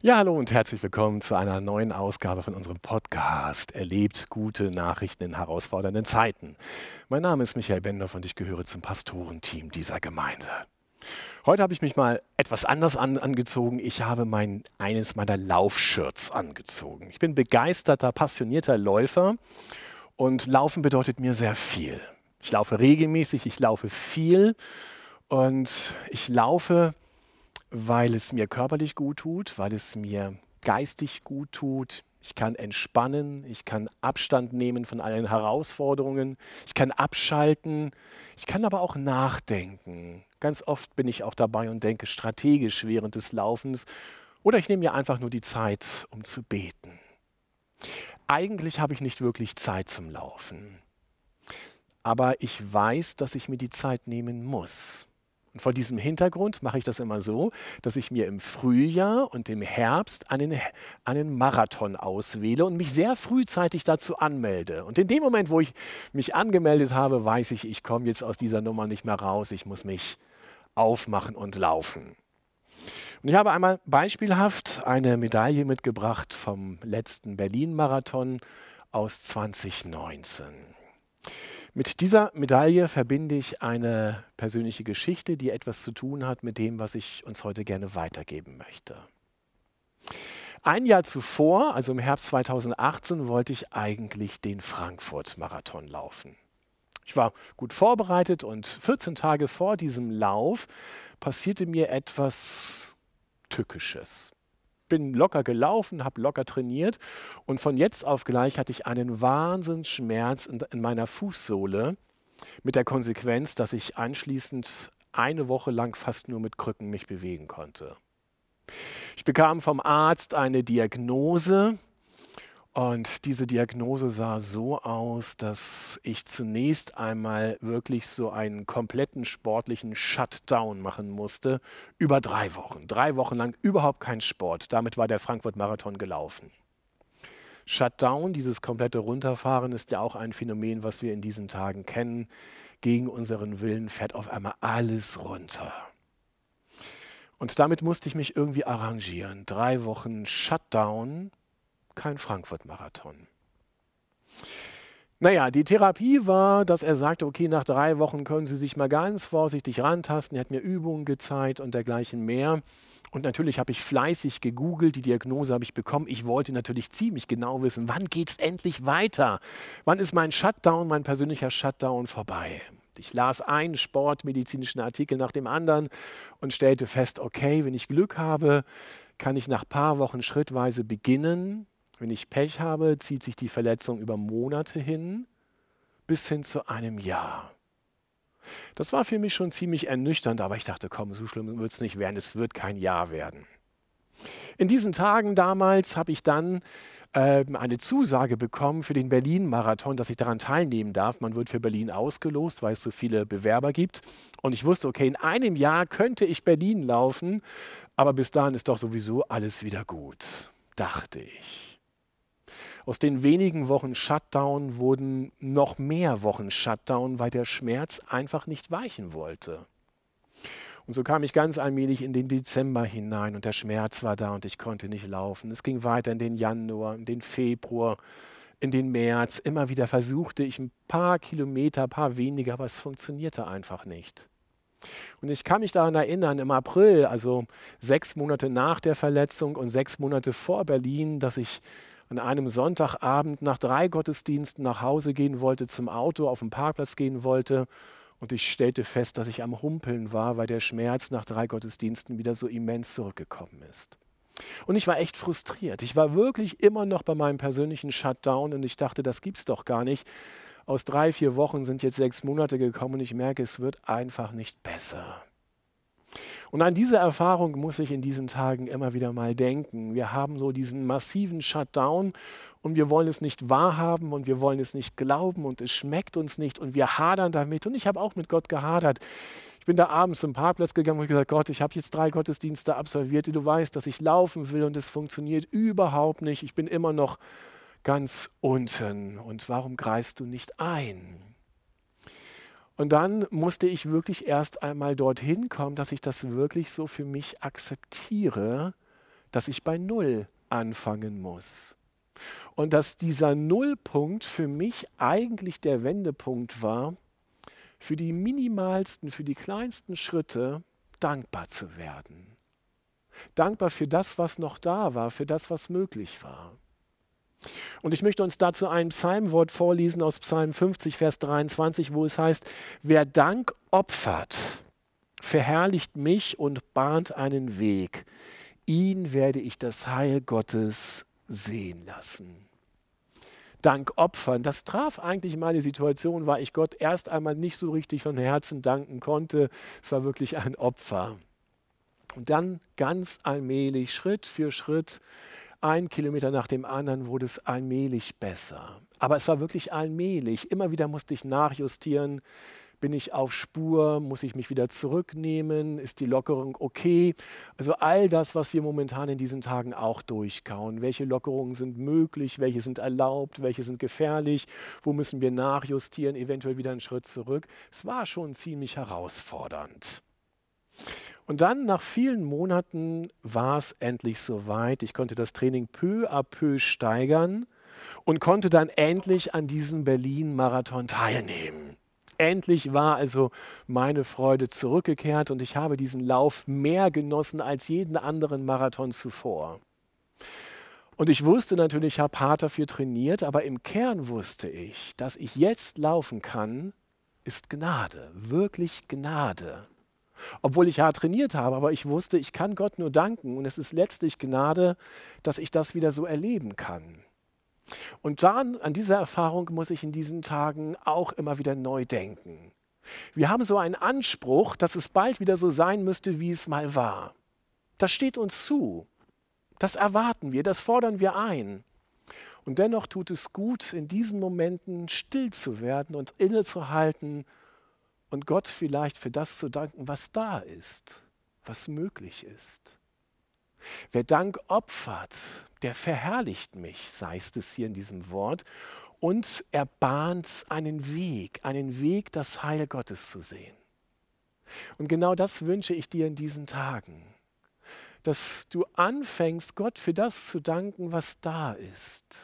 Ja, hallo und herzlich willkommen zu einer neuen Ausgabe von unserem Podcast Erlebt gute Nachrichten in herausfordernden Zeiten. Mein Name ist Michael Bender und ich gehöre zum Pastorenteam dieser Gemeinde. Heute habe ich mich mal etwas anders an, angezogen. Ich habe mein, eines meiner Laufshirts angezogen. Ich bin begeisterter, passionierter Läufer und Laufen bedeutet mir sehr viel. Ich laufe regelmäßig, ich laufe viel und ich laufe weil es mir körperlich gut tut, weil es mir geistig gut tut. Ich kann entspannen, ich kann Abstand nehmen von allen Herausforderungen, ich kann abschalten, ich kann aber auch nachdenken. Ganz oft bin ich auch dabei und denke strategisch während des Laufens oder ich nehme mir einfach nur die Zeit, um zu beten. Eigentlich habe ich nicht wirklich Zeit zum Laufen, aber ich weiß, dass ich mir die Zeit nehmen muss. Und vor diesem Hintergrund mache ich das immer so, dass ich mir im Frühjahr und im Herbst einen, einen Marathon auswähle und mich sehr frühzeitig dazu anmelde. Und in dem Moment, wo ich mich angemeldet habe, weiß ich, ich komme jetzt aus dieser Nummer nicht mehr raus, ich muss mich aufmachen und laufen. Und ich habe einmal beispielhaft eine Medaille mitgebracht vom letzten Berlin-Marathon aus 2019. Mit dieser Medaille verbinde ich eine persönliche Geschichte, die etwas zu tun hat mit dem, was ich uns heute gerne weitergeben möchte. Ein Jahr zuvor, also im Herbst 2018, wollte ich eigentlich den Frankfurt-Marathon laufen. Ich war gut vorbereitet und 14 Tage vor diesem Lauf passierte mir etwas Tückisches bin locker gelaufen, habe locker trainiert und von jetzt auf gleich hatte ich einen Wahnsinnsschmerz in, in meiner Fußsohle mit der Konsequenz, dass ich anschließend eine Woche lang fast nur mit Krücken mich bewegen konnte. Ich bekam vom Arzt eine Diagnose, und diese Diagnose sah so aus, dass ich zunächst einmal wirklich so einen kompletten sportlichen Shutdown machen musste. Über drei Wochen. Drei Wochen lang überhaupt kein Sport. Damit war der Frankfurt-Marathon gelaufen. Shutdown, dieses komplette Runterfahren, ist ja auch ein Phänomen, was wir in diesen Tagen kennen. Gegen unseren Willen fährt auf einmal alles runter. Und damit musste ich mich irgendwie arrangieren. Drei Wochen Shutdown kein Frankfurt-Marathon. Naja, die Therapie war, dass er sagte, okay, nach drei Wochen können Sie sich mal ganz vorsichtig rantasten. Er hat mir Übungen gezeigt und dergleichen mehr. Und natürlich habe ich fleißig gegoogelt, die Diagnose habe ich bekommen. Ich wollte natürlich ziemlich genau wissen, wann geht es endlich weiter? Wann ist mein Shutdown, mein persönlicher Shutdown vorbei? Ich las einen sportmedizinischen Artikel nach dem anderen und stellte fest, okay, wenn ich Glück habe, kann ich nach ein paar Wochen schrittweise beginnen, wenn ich Pech habe, zieht sich die Verletzung über Monate hin, bis hin zu einem Jahr. Das war für mich schon ziemlich ernüchternd, aber ich dachte, komm, so schlimm wird es nicht werden, es wird kein Jahr werden. In diesen Tagen damals habe ich dann äh, eine Zusage bekommen für den Berlin-Marathon, dass ich daran teilnehmen darf. Man wird für Berlin ausgelost, weil es so viele Bewerber gibt. Und ich wusste, okay, in einem Jahr könnte ich Berlin laufen, aber bis dahin ist doch sowieso alles wieder gut, dachte ich. Aus den wenigen Wochen Shutdown wurden noch mehr Wochen Shutdown, weil der Schmerz einfach nicht weichen wollte. Und so kam ich ganz allmählich in den Dezember hinein und der Schmerz war da und ich konnte nicht laufen. Es ging weiter in den Januar, in den Februar, in den März. Immer wieder versuchte ich ein paar Kilometer, ein paar weniger, aber es funktionierte einfach nicht. Und ich kann mich daran erinnern, im April, also sechs Monate nach der Verletzung und sechs Monate vor Berlin, dass ich an einem Sonntagabend nach drei Gottesdiensten nach Hause gehen wollte, zum Auto auf den Parkplatz gehen wollte. Und ich stellte fest, dass ich am Humpeln war, weil der Schmerz nach drei Gottesdiensten wieder so immens zurückgekommen ist. Und ich war echt frustriert. Ich war wirklich immer noch bei meinem persönlichen Shutdown und ich dachte, das gibt's doch gar nicht. Aus drei, vier Wochen sind jetzt sechs Monate gekommen und ich merke, es wird einfach nicht besser. Und an diese Erfahrung muss ich in diesen Tagen immer wieder mal denken. Wir haben so diesen massiven Shutdown und wir wollen es nicht wahrhaben und wir wollen es nicht glauben und es schmeckt uns nicht und wir hadern damit. Und ich habe auch mit Gott gehadert. Ich bin da abends zum Parkplatz gegangen und gesagt, Gott, ich habe jetzt drei Gottesdienste absolviert. Du weißt, dass ich laufen will und es funktioniert überhaupt nicht. Ich bin immer noch ganz unten. Und warum greifst du nicht ein? Und dann musste ich wirklich erst einmal dorthin kommen, dass ich das wirklich so für mich akzeptiere, dass ich bei Null anfangen muss. Und dass dieser Nullpunkt für mich eigentlich der Wendepunkt war, für die minimalsten, für die kleinsten Schritte dankbar zu werden. Dankbar für das, was noch da war, für das, was möglich war. Und ich möchte uns dazu ein Psalmwort vorlesen aus Psalm 50, Vers 23, wo es heißt, wer Dank opfert, verherrlicht mich und bahnt einen Weg. Ihn werde ich das Heil Gottes sehen lassen. Dank opfern. Das traf eigentlich meine Situation, weil ich Gott erst einmal nicht so richtig von Herzen danken konnte. Es war wirklich ein Opfer. Und dann ganz allmählich, Schritt für Schritt, ein Kilometer nach dem anderen wurde es allmählich besser. Aber es war wirklich allmählich. Immer wieder musste ich nachjustieren. Bin ich auf Spur? Muss ich mich wieder zurücknehmen? Ist die Lockerung okay? Also all das, was wir momentan in diesen Tagen auch durchkauen. Welche Lockerungen sind möglich? Welche sind erlaubt? Welche sind gefährlich? Wo müssen wir nachjustieren? Eventuell wieder einen Schritt zurück? Es war schon ziemlich herausfordernd. Und dann nach vielen Monaten war es endlich soweit. Ich konnte das Training peu à peu steigern und konnte dann endlich an diesem Berlin-Marathon teilnehmen. Endlich war also meine Freude zurückgekehrt und ich habe diesen Lauf mehr genossen als jeden anderen Marathon zuvor. Und ich wusste natürlich, ich habe hart dafür trainiert, aber im Kern wusste ich, dass ich jetzt laufen kann, ist Gnade, wirklich Gnade obwohl ich hart trainiert habe. Aber ich wusste, ich kann Gott nur danken und es ist letztlich Gnade, dass ich das wieder so erleben kann. Und dann, an dieser Erfahrung muss ich in diesen Tagen auch immer wieder neu denken. Wir haben so einen Anspruch, dass es bald wieder so sein müsste, wie es mal war. Das steht uns zu. Das erwarten wir, das fordern wir ein. Und dennoch tut es gut, in diesen Momenten still zu werden und innezuhalten und Gott vielleicht für das zu danken, was da ist, was möglich ist. Wer Dank opfert, der verherrlicht mich, heißt es hier in diesem Wort, und er bahnt einen Weg, einen Weg, das Heil Gottes zu sehen. Und genau das wünsche ich dir in diesen Tagen, dass du anfängst, Gott für das zu danken, was da ist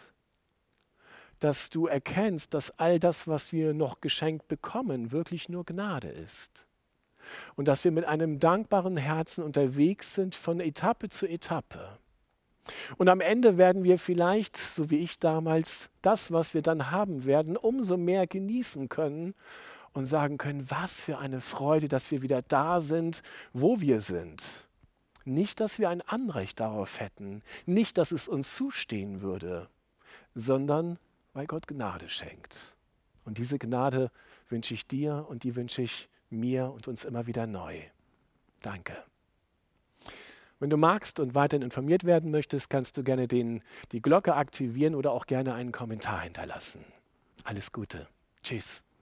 dass du erkennst, dass all das, was wir noch geschenkt bekommen, wirklich nur Gnade ist. Und dass wir mit einem dankbaren Herzen unterwegs sind von Etappe zu Etappe. Und am Ende werden wir vielleicht, so wie ich damals, das, was wir dann haben werden, umso mehr genießen können und sagen können, was für eine Freude, dass wir wieder da sind, wo wir sind. Nicht, dass wir ein Anrecht darauf hätten, nicht, dass es uns zustehen würde, sondern weil Gott Gnade schenkt. Und diese Gnade wünsche ich dir und die wünsche ich mir und uns immer wieder neu. Danke. Wenn du magst und weiterhin informiert werden möchtest, kannst du gerne den, die Glocke aktivieren oder auch gerne einen Kommentar hinterlassen. Alles Gute. Tschüss.